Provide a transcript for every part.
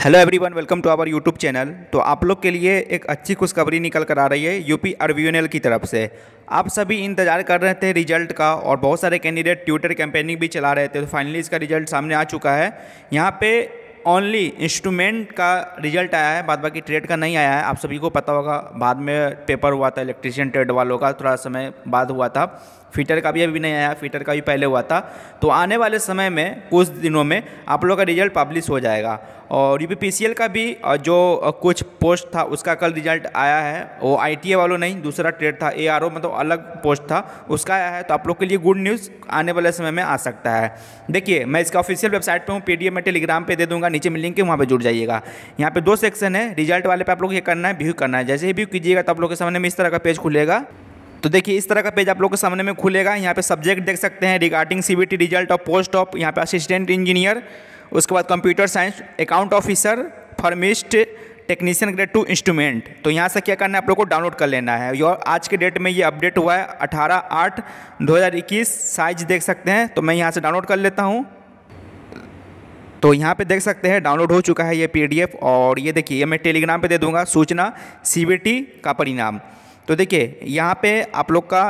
hello everyone welcome to our YouTube channel तो आप लोग के लिए एक अच्छी खुशखबरी निकल कर आ रही है यूपी आरबीएनएल की तरफ से आप सभी इंतजार कर रहे थे रिजल्ट का और बहुत सारे कैंडिडेट ट्विटर कैंपेनिंग भी चला रहे थे तो फाइनली इसका रिजल्ट सामने आ चुका है यहाँ पे ओनली इंस्ट्रूमेंट का रिजल्ट आया है बाद बाकी ट्रेड का नहीं आया है आप सभी को पता होगा बाद में पेपर हुआ था इलेक्ट्रिशियन ट्रेड वालों का थोड़ा समय बाद हुआ था फीटर का भी अभी नहीं आया फीटर का भी पहले हुआ था तो आने वाले समय में कुछ दिनों में आप लोगों का रिजल्ट पब्लिश हो जाएगा और यू का भी जो कुछ पोस्ट था उसका कल रिजल्ट आया है वो आई वालों नहीं दूसरा ट्रेड था ए मतलब अलग पोस्ट था उसका आया है तो आप लोग के लिए गुड न्यूज़ आने वाले समय में आ सकता है देखिए मैं इसका ऑफिशियल वेबसाइट पर हूँ पी में टेलीग्राम पर दे दूँगा नीचे में लिंक है वहाँ पर जुड़ जाइएगा यहाँ पे दो सेक्शन है रिजल्ट वाले पे आप लोग ये करना है व्यू करना है जैसे ही व्यू कीजिएगा तो आप लोग के सामने में इस तरह का पेज खुलेगा तो देखिए इस तरह का पेज आप लोग के सामने में खुलेगा यहाँ पे सब्जेक्ट देख सकते हैं regarding CBT result of post of यहाँ पे असिस्टेंट इंजीनियर उसके बाद computer science account officer pharmacist technician grade two instrument तो यहाँ से क्या करना है आप लोग को डाउनलोड कर लेना है और आज के डेट में ये अपडेट हुआ है अठारह आठ दो साइज देख सकते हैं तो मैं यहाँ से डाउनलोड कर लेता हूँ तो यहाँ पे देख सकते हैं डाउनलोड हो चुका है ये पीडीएफ और ये देखिए ये मैं टेलीग्राम पे दे दूंगा सूचना सीबीटी का परिणाम तो देखिए यहाँ पे आप लोग का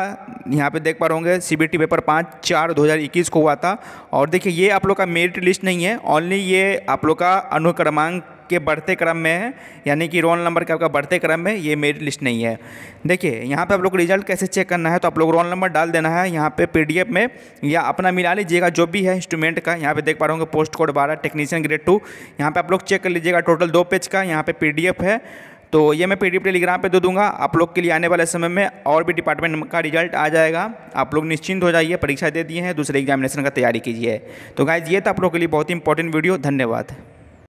यहाँ पे देख पा रहे होंगे सी पेपर पाँच चार 2021 को हुआ था और देखिए ये आप लोग का मेरिट लिस्ट नहीं है ओनली ये आप लोग का अनुक्रमांक के बढ़ते क्रम में है यानी कि रोल नंबर के आपका बढ़ते क्रम में ये मेरी लिस्ट नहीं है देखिए यहाँ पे आप लोग रिजल्ट कैसे चेक करना है तो आप लोग रोल नंबर डाल देना है यहाँ पे पीडीएफ में या अपना मिला लीजिएगा जो भी है इंस्ट्रूमेंट का यहाँ पे देख पा रहे होंगे पोस्ट कोड बारह टेक्नीशियन ग्रेड टू यहाँ पर आप लोग चेक कर लीजिएगा टोटल दो पेज का यहाँ पर पी है तो ये मैं पीडीएफ टेलीग्राम पे दे दूंगा आप लोग के लिए आने वाले समय में और भी डिपार्टमेंट का रिजल्ट आ जाएगा आप लोग निश्चिंत हो जाइए परीक्षा दे दिए हैं दूसरे एग्जामिनेशन का तैयारी कीजिए तो गाइज ये तो आप लोग के लिए बहुत ही इंपॉर्टेंट वीडियो धन्यवाद